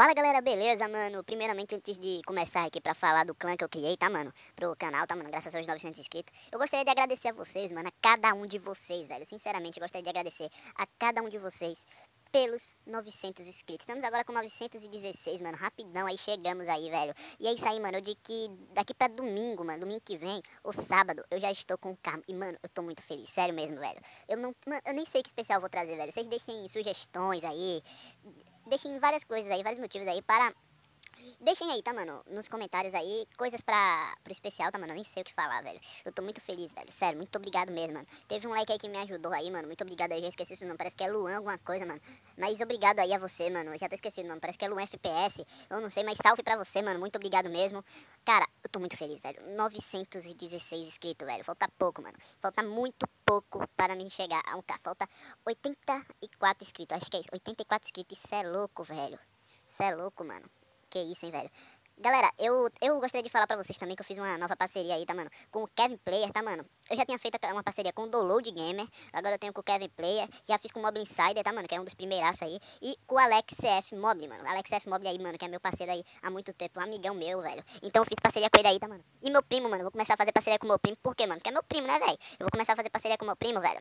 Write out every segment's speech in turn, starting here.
Fala galera, beleza, mano? Primeiramente, antes de começar aqui pra falar do clã que eu criei, tá, mano? Pro canal, tá, mano? Graças aos 900 inscritos. Eu gostaria de agradecer a vocês, mano, a cada um de vocês, velho. Sinceramente, eu gostaria de agradecer a cada um de vocês pelos 900 inscritos. Estamos agora com 916, mano. Rapidão aí, chegamos aí, velho. E é isso aí, mano. de que daqui pra domingo, mano, domingo que vem, ou sábado, eu já estou com o carro. E, mano, eu tô muito feliz. Sério mesmo, velho. Eu não. eu nem sei que especial eu vou trazer, velho. Vocês deixem sugestões aí deixem várias coisas aí, vários motivos aí para Deixem aí, tá, mano? Nos comentários aí, coisas pra, pro especial, tá, mano? Eu nem sei o que falar, velho. Eu tô muito feliz, velho. Sério, muito obrigado mesmo, mano. Teve um like aí que me ajudou aí, mano. Muito obrigado aí. Eu já esqueci o nome. Parece que é Luan alguma coisa, mano. Mas obrigado aí a você, mano. Eu já tô esquecendo o nome. Parece que é Luan FPS. Eu não sei, mas salve pra você, mano. Muito obrigado mesmo. Cara, eu tô muito feliz, velho. 916 inscritos, velho. Falta pouco, mano. Falta muito pouco para mim chegar a 1K. Falta 84 inscritos. Acho que é isso. 84 inscritos. Isso é louco, velho. Isso é louco, mano. Que isso, hein, velho. Galera, eu, eu gostaria de falar pra vocês também que eu fiz uma nova parceria aí, tá, mano? Com o Kevin Player, tá, mano? Eu já tinha feito uma parceria com o Download Gamer, agora eu tenho com o Kevin Player, já fiz com o Mob Insider, tá, mano? Que é um dos primeiraços aí. E com o Alex F. Mobley, mano. Alex F. Mobley aí, mano, que é meu parceiro aí há muito tempo, um amigão meu, velho. Então eu fiz parceria com ele aí, tá, mano? E meu primo, mano, eu vou começar a fazer parceria com meu primo, por quê, mano? que é meu primo, né, velho? Eu vou começar a fazer parceria com meu primo, velho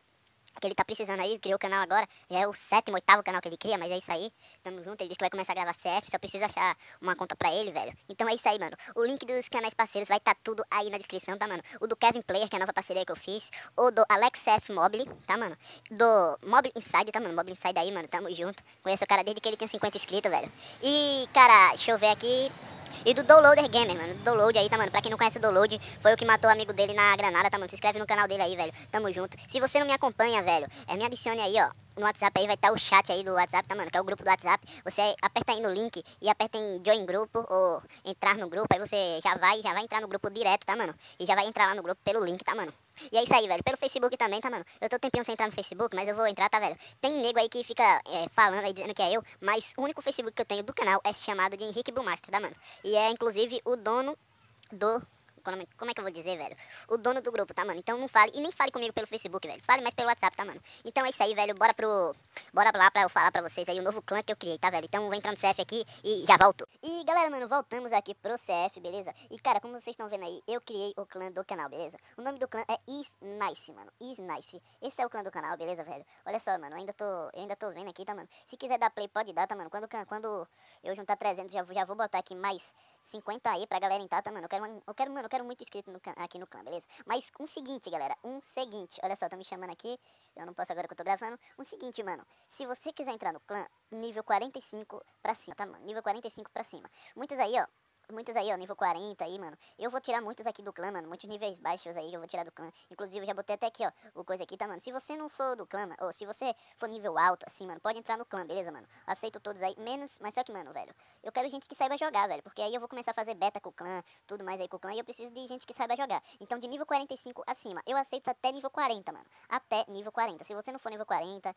que ele tá precisando aí, criou o canal agora, é o sétimo, oitavo canal que ele cria, mas é isso aí, tamo junto, ele disse que vai começar a gravar CF, só preciso achar uma conta pra ele, velho. Então é isso aí, mano, o link dos canais parceiros vai estar tá tudo aí na descrição, tá, mano? O do Kevin Player, que é a nova parceria que eu fiz, o do Alex CF Mobile, tá, mano? Do Mobile Inside, tá, mano? Mobile Inside aí, mano, tamo junto, conheço o cara desde que ele tem 50 inscritos, velho. E, cara, deixa eu ver aqui... E do Downloader Gamer, mano. Do Download aí, tá, mano? Pra quem não conhece o Download, foi o que matou o amigo dele na granada, tá, mano? Se inscreve no canal dele aí, velho. Tamo junto. Se você não me acompanha, velho, é, me adicione aí, ó no WhatsApp aí vai estar tá o chat aí do WhatsApp, tá, mano? Que é o grupo do WhatsApp. Você aperta aí no link e aperta em join grupo ou entrar no grupo. Aí você já vai, já vai entrar no grupo direto, tá, mano? E já vai entrar lá no grupo pelo link, tá, mano? E é isso aí, velho. Pelo Facebook também, tá, mano? Eu tô tempinho sem entrar no Facebook, mas eu vou entrar, tá, velho? Tem nego aí que fica é, falando aí, dizendo que é eu, mas o único Facebook que eu tenho do canal é chamado de Henrique Bumaster, tá, mano? E é, inclusive, o dono do é, como, é que eu vou dizer, velho? O dono do grupo, tá, mano? Então não fale. E nem fale comigo pelo Facebook, velho. Fale mais pelo WhatsApp, tá, mano? Então é isso aí, velho. Bora pro. Bora lá pra eu falar pra vocês aí o novo clã que eu criei, tá, velho? Então vou entrar no CF aqui e já volto. E galera, mano, voltamos aqui pro CF, beleza? E cara, como vocês estão vendo aí, eu criei o clã do canal, beleza? O nome do clã é Is Nice, mano. Is Nice. Esse é o clã do canal, beleza, velho? Olha só, mano. Eu ainda tô, eu ainda tô vendo aqui, tá, mano? Se quiser dar play, pode dar, tá, mano? Quando, quando eu juntar 300, já, já vou botar aqui mais 50 aí pra galera entrar, tá, mano? Eu quero, eu quero mano, eu quero muito inscrito no aqui no clã, beleza? Mas um seguinte, galera, um seguinte. Olha só, tá me chamando aqui, eu não posso agora que eu tô gravando. Um seguinte, mano, se você quiser entrar no clã, nível 45 pra cima, tá, mano? Nível 45 pra cima. Muitos aí, ó, Muitos aí, ó, nível 40 aí, mano. Eu vou tirar muitos aqui do clã, mano. Muitos níveis baixos aí que eu vou tirar do clã. Inclusive, eu já botei até aqui, ó, o coisa aqui, tá, mano? Se você não for do clã, ou se você for nível alto, assim, mano, pode entrar no clã, beleza, mano? Aceito todos aí, menos... Mas só que, mano, velho, eu quero gente que saiba jogar, velho. Porque aí eu vou começar a fazer beta com o clã, tudo mais aí com o clã. E eu preciso de gente que saiba jogar. Então, de nível 45 acima, eu aceito até nível 40, mano. Até nível 40. Se você não for nível 40...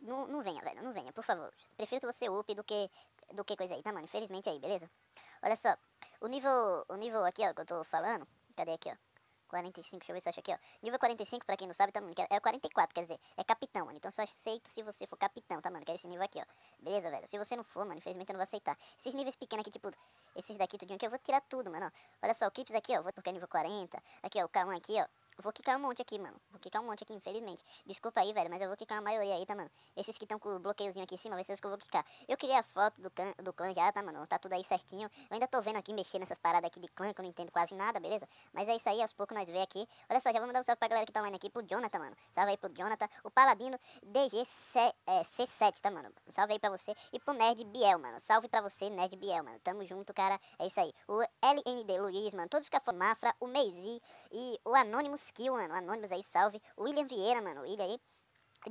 Não, não venha, velho, não venha, por favor. Prefiro que você up do que, do que coisa aí, tá, mano? Infelizmente aí, beleza? Olha só, o nível, o nível aqui, ó, que eu tô falando, cadê aqui, ó? 45, deixa eu ver se eu acho aqui, ó. Nível 45, pra quem não sabe, tá, mano? É 44, quer dizer, é capitão, mano. Então só aceito se você for capitão, tá, mano? Que é esse nível aqui, ó. Beleza, velho? Se você não for, mano, infelizmente eu não vou aceitar. Esses níveis pequenos aqui, tipo, esses daqui, tudinho aqui, eu vou tirar tudo, mano, ó. Olha só, o Clips aqui, ó. Vou é nível 40. Aqui, ó, o K1 aqui, ó. vou quicar um monte aqui, mano quicar tá um monte aqui, infelizmente. Desculpa aí, velho, mas eu vou quicar a maioria aí, tá, mano? Esses que estão com o bloqueiozinho aqui em cima, vai ser os que eu vou quicar. Eu queria a foto do, clã, do clã já, tá, mano? Tá tudo aí certinho. Eu ainda tô vendo aqui, mexer nessas paradas aqui de clã, que eu não entendo quase nada, beleza? Mas é isso aí, aos poucos nós vê aqui. Olha só, já vamos dar um salve pra galera que tá online aqui, pro Jonathan, mano. Salve aí pro Jonathan. O Paladino DGC7, é, C7, tá, mano? Salve aí pra você. E pro Nerd Biel, mano. Salve pra você, Nerd Biel, mano. Tamo junto, cara. É isso aí. O LND Luiz, mano. Todos que a Mafra, o Meizi e o Anonymous Kill, mano. Anonymous aí, salve. William Vieira, mano, o William aí.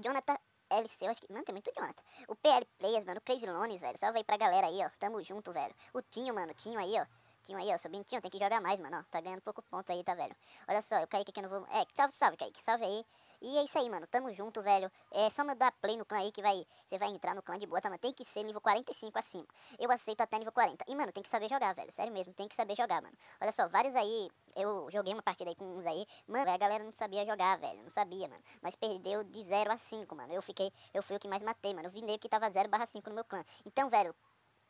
Jonathan LC, eu acho que. Mano, tem muito Jonathan. O PL Players, mano, o Crazy Lones, velho. Salve aí pra galera aí, ó. Tamo junto, velho. O Tinho, mano, o Tinho aí, ó. Bintinho aí, ó. Sou Bintinho, tem que jogar mais, mano. Ó, tá ganhando pouco ponto aí, tá, velho? Olha só, o Kaique que eu não vou. É, salve, salve, Kaique. Salve aí. E é isso aí, mano. Tamo junto, velho. É só mandar play no clã aí que vai. Você vai entrar no clã de boa, tá, mano? Tem que ser nível 45 acima. Eu aceito até nível 40. E, mano, tem que saber jogar, velho. Sério mesmo, tem que saber jogar, mano. Olha só, vários aí. Eu joguei uma partida aí com uns aí. Mano, a galera não sabia jogar, velho. Não sabia, mano. Nós perdeu de 0 a 5, mano. Eu fiquei. Eu fui o que mais matei, mano. Eu vi que tava 0 barra 5 no meu clã. Então, velho,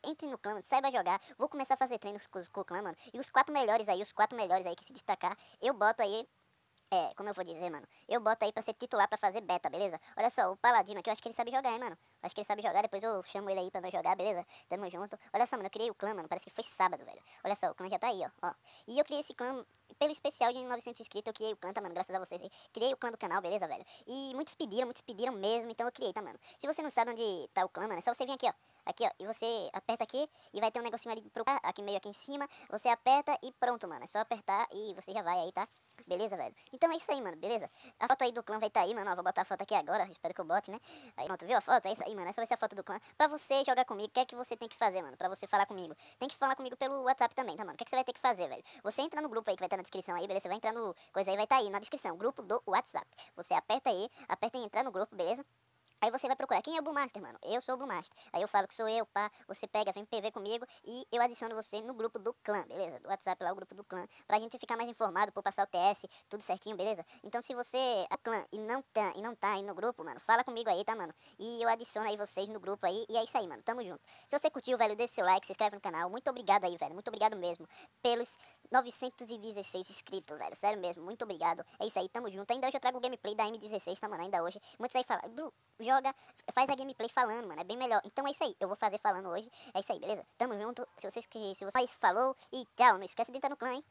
entre no clã, mano, saiba jogar. Vou começar a fazer treinos com, com o clã, mano. E os quatro melhores aí, os quatro melhores aí que se destacar, eu boto aí é, como eu vou dizer, mano? Eu boto aí pra ser titular pra fazer beta, beleza? Olha só, o Paladino aqui, eu acho que ele sabe jogar, hein, mano? Eu acho que ele sabe jogar, depois eu chamo ele aí pra nós jogar, beleza? Tamo junto. Olha só, mano, eu criei o clã, mano, parece que foi sábado, velho. Olha só, o clã já tá aí, ó. ó. E eu criei esse clã pelo especial de 900 inscritos, eu criei o clã, tá, mano? Graças a vocês aí. Criei o clã do canal, beleza, velho? E muitos pediram, muitos pediram mesmo, então eu criei, tá, mano? Se você não sabe onde tá o clã, mano, é só você vir aqui, ó. Aqui, ó. E você aperta aqui e vai ter um negocinho ali pro... Aqui meio aqui em cima. Você aperta e pronto, mano. É só apertar e você já vai aí, tá? Beleza, velho? Então é isso aí, mano. Beleza? A foto aí do clã vai estar tá aí, mano. Eu vou botar a foto aqui agora. Espero que eu bote, né? Aí, pronto. Viu a foto? É isso aí, mano. É essa vai ser a foto do clã. Pra você jogar comigo, o que é que você tem que fazer, mano? Pra você falar comigo. Tem que falar comigo pelo WhatsApp também, tá, mano? O que é que você vai ter que fazer, velho? Você entra no grupo aí que vai estar tá na descrição aí, beleza? Você vai entrar no... Coisa aí vai estar tá aí na descrição. Grupo do WhatsApp. Você aperta aí. Aperta em entrar no grupo, beleza? Aí você vai procurar, quem é o Master, mano? Eu sou o Master. Aí eu falo que sou eu, pá, você pega, vem PV comigo e eu adiciono você no grupo do clã, beleza? Do WhatsApp lá, o grupo do clã, pra gente ficar mais informado, por passar o TS, tudo certinho, beleza? Então se você é clã e não tá, e não tá aí no grupo, mano, fala comigo aí, tá, mano? E eu adiciono aí vocês no grupo aí, e é isso aí, mano, tamo junto. Se você curtiu, velho, deixa seu like, se inscreve no canal, muito obrigado aí, velho, muito obrigado mesmo pelos 916 inscritos, velho, sério mesmo, muito obrigado. É isso aí, tamo junto. Ainda hoje eu trago o gameplay da M16, tá, mano? Ainda hoje. Muitos aí falam, Blue, joga, faz a gameplay falando, mano. É bem melhor. Então é isso aí. Eu vou fazer falando hoje. É isso aí, beleza? Tamo junto. Se vocês que. Se vocês falou e tchau. Não esquece de entrar no clã, hein?